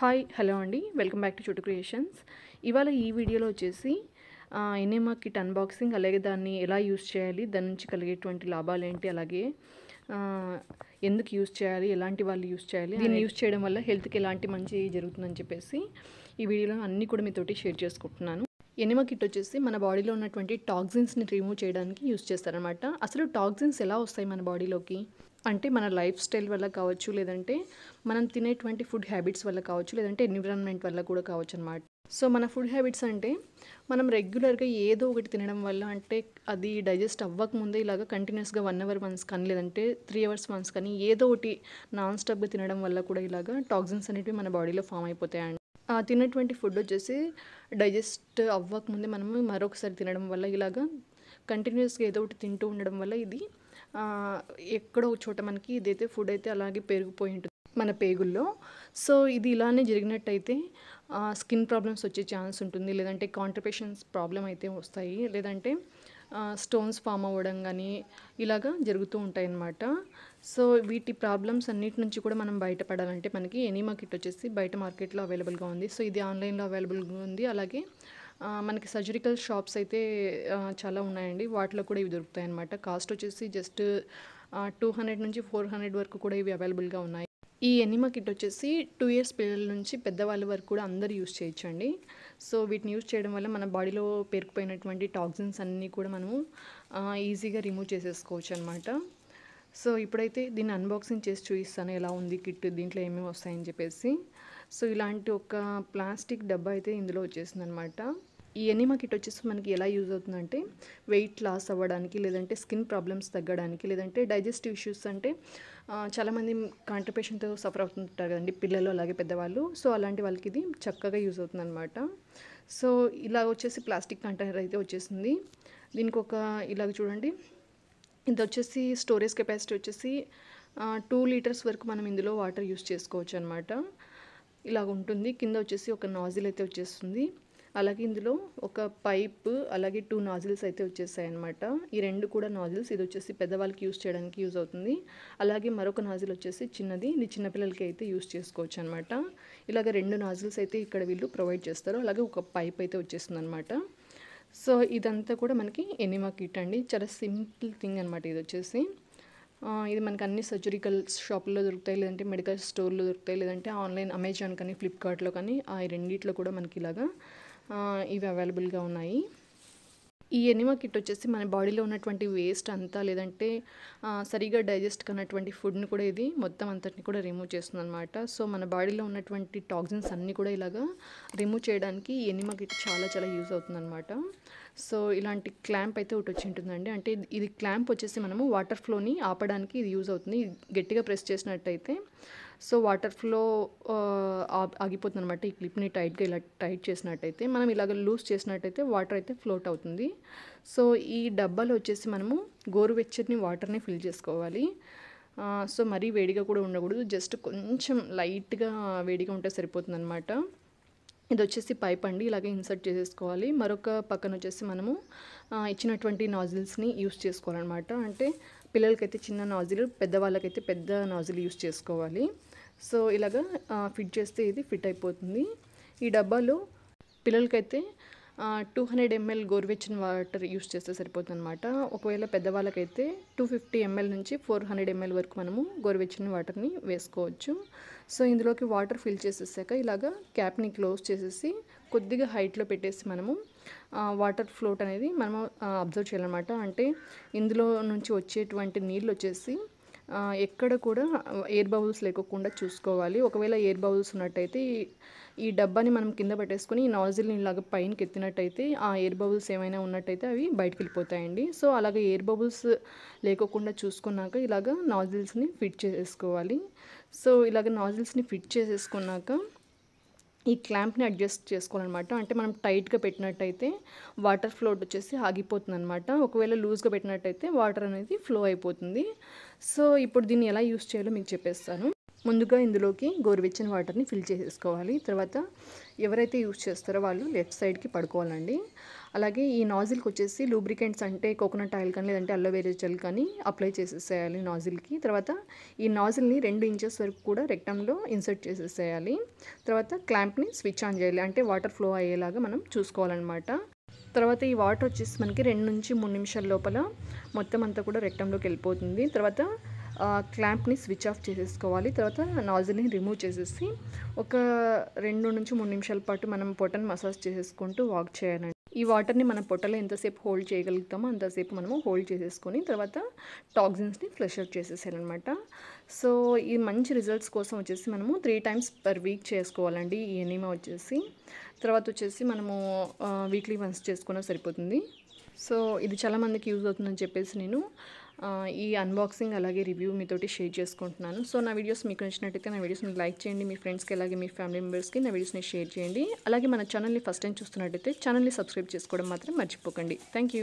hi hello అండి welcome back to Chuttu Creations ఇవాళ ఈ వీడియోలో వచ్చేసి ఎన్ఏమా కిట్ అన్బాక్సింగ్ అలాగే దాన్ని ఎలా యూస్ చేయాలి దాని నుంచి కలిగేటువంటి లాభాలు ఏంటి అలాగే ఎందుకు యూస్ చేయాలి ఎలాంటి వాళ్ళు యూస్ చేయాలి దీన్ని యూస్ చేయడం వల్ల హెల్త్కి ఎలాంటి మంచి జరుగుతుందని చెప్పేసి ఈ వీడియోలో అన్నీ కూడా మీతోటి షేర్ చేసుకుంటున్నాను ఎనిమా కిట్ వచ్చేసి మన బాడీలో ఉన్నటువంటి టాక్సిన్స్ని రిమూవ్ చేయడానికి యూస్ చేస్తారనమాట అసలు టాక్సిన్స్ ఎలా వస్తాయి మన బాడీలోకి అంటే మన లైఫ్ స్టైల్ వల్ల కావచ్చు లేదంటే మనం తినేటువంటి ఫుడ్ హ్యాబిట్స్ వల్ల కావచ్చు లేదంటే ఎన్విరాన్మెంట్ వల్ల కూడా కావచ్చు అనమాట సో మన ఫుడ్ హ్యాబిట్స్ అంటే మనం రెగ్యులర్గా ఏదో ఒకటి తినడం వల్ల అంటే అది డైజెస్ట్ అవ్వకముందే ఇలాగ కంటిన్యూస్గా వన్ అవర్ వన్స్ కానీ లేదంటే త్రీ అవర్స్ వన్స్ కానీ ఏదో ఒకటి నాన్ స్టాప్గా తినడం వల్ల కూడా ఇలాగ టాక్సిన్స్ అనేవి మన బాడీలో ఫామ్ అయిపోతాయి తినేటువంటి ఫుడ్ వచ్చేసి డైజెస్ట్ అవ్వకముందే మనము మరొకసారి తినడం వల్ల ఇలాగ కంటిన్యూస్గా ఏదో ఒకటి తింటూ ఉండడం వల్ల ఇది ఎక్కడో చోట మనకి ఇదైతే ఫుడ్ అయితే అలాగే పెరిగిపోయి ఉంటుంది మన పేగుల్లో సో ఇది ఇలానే జరిగినట్టయితే స్కిన్ ప్రాబ్లమ్స్ వచ్చే ఛాన్స్ ఉంటుంది లేదంటే కాంట్రిపేషన్స్ ప్రాబ్లం అయితే వస్తాయి లేదంటే స్టోన్స్ ఫామ్ అవ్వడం కానీ ఇలాగా జరుగుతూ ఉంటాయన్నమాట సో వీటి ప్రాబ్లమ్స్ అన్నిటి నుంచి కూడా మనం బయటపడాలంటే మనకి ఎనీ మార్కెట్ వచ్చేసి బయట మార్కెట్లో అవైలబుల్గా ఉంది సో ఇది ఆన్లైన్లో అవైలబుల్గా ఉంది అలాగే మనకి సర్జరికల్ షాప్స్ అయితే చాలా ఉన్నాయండి వాటిలో కూడా ఇవి దొరుకుతాయి అనమాట కాస్ట్ వచ్చేసి జస్ట్ టూ హండ్రెడ్ నుంచి ఫోర్ హండ్రెడ్ వరకు కూడా ఇవి అవైలబుల్గా ఉన్నాయి ఈ ఎనిమా కిట్ వచ్చేసి టూ ఇయర్స్ పిల్లల నుంచి పెద్దవాళ్ళ వరకు కూడా అందరు యూజ్ చేయొచ్చండి సో వీటిని యూజ్ చేయడం వల్ల మన బాడీలో పేరుకుపోయినటువంటి టాక్సిన్స్ అన్నీ కూడా మనము ఈజీగా రిమూవ్ చేసేసుకోవచ్చు అనమాట సో ఇప్పుడైతే దీన్ని అన్బాక్సింగ్ చేసి చూపిస్తాను ఎలా ఉంది కిట్ దీంట్లో ఏమేమి వస్తాయని చెప్పేసి సో ఇలాంటి ఒక ప్లాస్టిక్ డబ్బా అయితే ఇందులో అనమాట ఈ ఎనిమా కిట్ వచ్చేసి మనకి ఎలా యూజ్ అవుతుందంటే వెయిట్ లాస్ అవ్వడానికి లేదంటే స్కిన్ ప్రాబ్లమ్స్ తగ్గడానికి లేదంటే డైజెస్టివ్ ఇష్యూస్ అంటే చాలామంది కాంట్రిపేషన్తో సఫర్ అవుతుంటారు కదండి పిల్లలు అలాగే పెద్దవాళ్ళు సో అలాంటి వాళ్ళకి ఇది చక్కగా యూజ్ అవుతుంది అనమాట సో ఇలా వచ్చేసి ప్లాస్టిక్ కంటైనర్ అయితే వచ్చేసింది దీనికి ఒక ఇలాగ చూడండి ఇంత వచ్చేసి స్టోరేజ్ కెపాసిటీ వచ్చేసి టూ లీటర్స్ వరకు మనం ఇందులో వాటర్ యూస్ చేసుకోవచ్చు అనమాట ఇలాగ ఉంటుంది కింద వచ్చేసి ఒక నాజిల్ అయితే వచ్చేస్తుంది అలాగే ఇందులో ఒక పైప్ అలాగే టూ నాజిల్స్ అయితే వచ్చేసాయి అనమాట ఈ రెండు కూడా నాజిల్స్ ఇది వచ్చేసి పెద్దవాళ్ళకి యూజ్ చేయడానికి యూజ్ అవుతుంది అలాగే మరొక నాజిల్ వచ్చేసి చిన్నది ఇది చిన్నపిల్లలకి అయితే యూజ్ చేసుకోవచ్చు అనమాట ఇలాగ రెండు నాజిల్స్ అయితే ఇక్కడ వీళ్ళు ప్రొవైడ్ చేస్తారు అలాగే ఒక పైప్ అయితే వచ్చేస్తుంది అనమాట సో ఇదంతా కూడా మనకి ఎనిమా కిట్ అండి చాలా సింపుల్ థింగ్ అనమాట ఇది వచ్చేసి ఇది మనకి అన్ని సర్జరికల్ షాపుల్లో దొరుకుతాయి లేదంటే మెడికల్ స్టోర్లో దొరుకుతాయి లేదంటే ఆన్లైన్ అమెజాన్ కానీ ఫ్లిప్కార్ట్లో కానీ ఆ రెండిట్లో కూడా మనకి ఇలాగా ఇవి అవైలబుల్గా ఉన్నాయి ఈ ఎనిమా కిట్ వచ్చేసి మన బాడీలో ఉన్నటువంటి వేస్ట్ అంతా లేదంటే సరిగా డైజెస్ట్ కానటువంటి ఫుడ్ని కూడా ఇది మొత్తం అంతటిని కూడా రిమూవ్ చేస్తుంది అనమాట సో మన బాడీలో ఉన్నటువంటి టాక్సిన్స్ అన్నీ కూడా ఇలాగా రిమూవ్ చేయడానికి ఈ ఎనిమా కిట్ చాలా చాలా యూజ్ అవుతుందన్నమాట సో ఇలాంటి క్లాంప్ అయితే ఒకటి వచ్చి ఉంటుందండి అంటే ఇది క్లాంప్ వచ్చేసి మనము వాటర్ ఫ్లోని ఆపడానికి ఇది యూజ్ అవుతుంది గట్టిగా ప్రెస్ చేసినట్టయితే సో వాటర్ ఫ్లో ఆగిపోతుంది అనమాట ఈ క్లిప్ని టైట్గా ఇలా టైట్ చేసినట్టయితే మనం ఇలాగ లూజ్ చేసినట్టయితే వాటర్ అయితే ఫ్లోట్ అవుతుంది సో ఈ డబ్బాలో వచ్చేసి మనము గోరువెచ్చని వాటర్ని ఫిల్ చేసుకోవాలి సో మరీ వేడిగా కూడా ఉండకూడదు జస్ట్ కొంచెం లైట్గా వేడిగా ఉంటే సరిపోతుంది అనమాట ఇది వచ్చేసి పైప్ అండి ఇలాగే ఇన్సర్ట్ చేసేసుకోవాలి మరొక పక్కన వచ్చేసి మనము ఇచ్చినటువంటి నాజిల్స్ని యూస్ చేసుకోవాలన్నమాట అంటే పిల్లలకైతే చిన్న నాజిల్ పెద్దవాళ్ళకైతే పెద్ద నాజిల్ యూస్ చేసుకోవాలి సో ఇలాగా ఫిట్ చేస్తే ఇది ఫిట్ అయిపోతుంది ఈ డబ్బాలో పిల్లలకైతే టూ హండ్రెడ్ ఎంఎల్ గోరువెచ్చని వాటర్ యూస్ చేస్తే సరిపోతుంది అనమాట ఒకవేళ పెద్దవాళ్ళకైతే టూ ఫిఫ్టీ ఎంఎల్ నుంచి ఫోర్ హండ్రెడ్ ఎంఎల్ వరకు మనము గోరువెచ్చని వాటర్ని వేసుకోవచ్చు సో ఇందులోకి వాటర్ ఫిల్ చేసేసాక ఇలాగా క్యాప్ని క్లోజ్ చేసేసి కొద్దిగా హైట్లో పెట్టేసి మనము వాటర్ ఫ్లోట్ అనేది మనము అబ్జర్వ్ చేయాలన్నమాట అంటే ఇందులో నుంచి వచ్చేటువంటి నీళ్ళు వచ్చేసి ఎక్కడ కూడా ఎయిర్ బబుల్స్ లేకోకుండా చూసుకోవాలి ఒకవేళ ఎయిర్ బబుల్స్ ఉన్నట్టయితే ఈ డబ్బాని మనం కింద పెట్టేసుకుని ఈ నాజిల్ని ఇలాగ పైనకి ఎత్తినట్టయితే ఆ ఎయిర్ బబుల్స్ ఏమైనా ఉన్నట్టయితే అవి బయటకు వెళ్ళిపోతాయండి సో అలాగే ఎయిర్ బబుల్స్ లేకోకుండా చూసుకున్నాక ఇలాగ నాజిల్స్ని ఫిట్ చేసేసుకోవాలి సో ఇలాగ నాజిల్స్ని ఫిట్ చేసేసుకున్నాక ఈ క్లాంప్ని అడ్జస్ట్ చేసుకోవాలన్నమాట అంటే మనం టైట్గా పెట్టినట్టయితే వాటర్ ఫ్లోట్ వచ్చేసి ఆగిపోతుంది అనమాట ఒకవేళ లూజ్గా పెట్టినట్టయితే వాటర్ అనేది ఫ్లో అయిపోతుంది సో ఇప్పుడు దీన్ని ఎలా యూస్ చేయాలో మీకు చెప్పేస్తాను ముందుగా ఇందులోకి గోరువెచ్చని వాటర్ని ఫిల్ చేసేసుకోవాలి తర్వాత ఎవరైతే యూజ్ చేస్తారో వాళ్ళు లెఫ్ట్ సైడ్కి పడుకోవాలండి అలాగే ఈ నాజిల్కి వచ్చేసి లూబ్రికెంట్స్ అంటే కోకోనట్ ఆయిల్ కానీ లేదంటే అల్లోవేరా జెల్ కానీ అప్లై చేసేసేయాలి నాజిల్కి తర్వాత ఈ నాజిల్ని రెండు ఇంచెస్ వరకు కూడా రెక్టంలో ఇన్సర్ట్ చేసేసేయాలి తర్వాత క్లాంప్ని స్విచ్ ఆన్ చేయాలి అంటే వాటర్ ఫ్లో అయ్యేలాగా మనం చూసుకోవాలన్నమాట తర్వాత ఈ వాటర్ వచ్చేసి మనకి రెండు నుంచి మూడు నిమిషాల లోపల మొత్తం అంతా కూడా రెక్టంలోకి వెళ్ళిపోతుంది తర్వాత క్లాంప్ని స్విచ్ ఆఫ్ చేసేసుకోవాలి తర్వాత నాజిల్ని రిమూవ్ చేసేసి ఒక రెండు నుంచి మూడు నిమిషాల పాటు మనం పొట్టను మసాజ్ చేసేసుకుంటూ వాక్ చేయాలండి ఈ వాటర్ని మన పొట్టలో ఎంతసేపు హోల్డ్ చేయగలుగుతామో అంతసేపు మనము హోల్డ్ చేసేసుకొని తర్వాత టాక్సిన్స్ని ఫ్లెష్ అవుట్ చేసేసారనమాట సో ఈ మంచి రిజల్ట్స్ కోసం వచ్చేసి మనము త్రీ టైమ్స్ పర్ వీక్ చేసుకోవాలండి ఈ ఎనీమా వచ్చేసి తర్వాత వచ్చేసి మనము వీక్లీ వన్స్ చేసుకున్నా సరిపోతుంది సో ఇది చాలామందికి యూజ్ అవుతుందని చెప్పేసి నేను ఈ అన్బాక్సింగ్ అలాగే రివ్యూ మీతోటి షేర్ చేసుకుంటున్నాను సో నా వీడియోస్ మీకు నచ్చినట్టయితే నా వీడియోస్ని లైక్ చేయండి మీ ఫ్రెండ్స్కి అలాగే మీ ఫ్యామిలీ మెంబర్స్కి నా వీడియోస్ని షేర్ చేయండి అలాగే మన ఛానల్ని ఫస్ట్ టైం చూస్తున్నట్టయితే ఛానల్ని సబ్స్క్రైబ్ చేసుకోవడం మాత్రం మర్చిపోకండి థ్యాంక్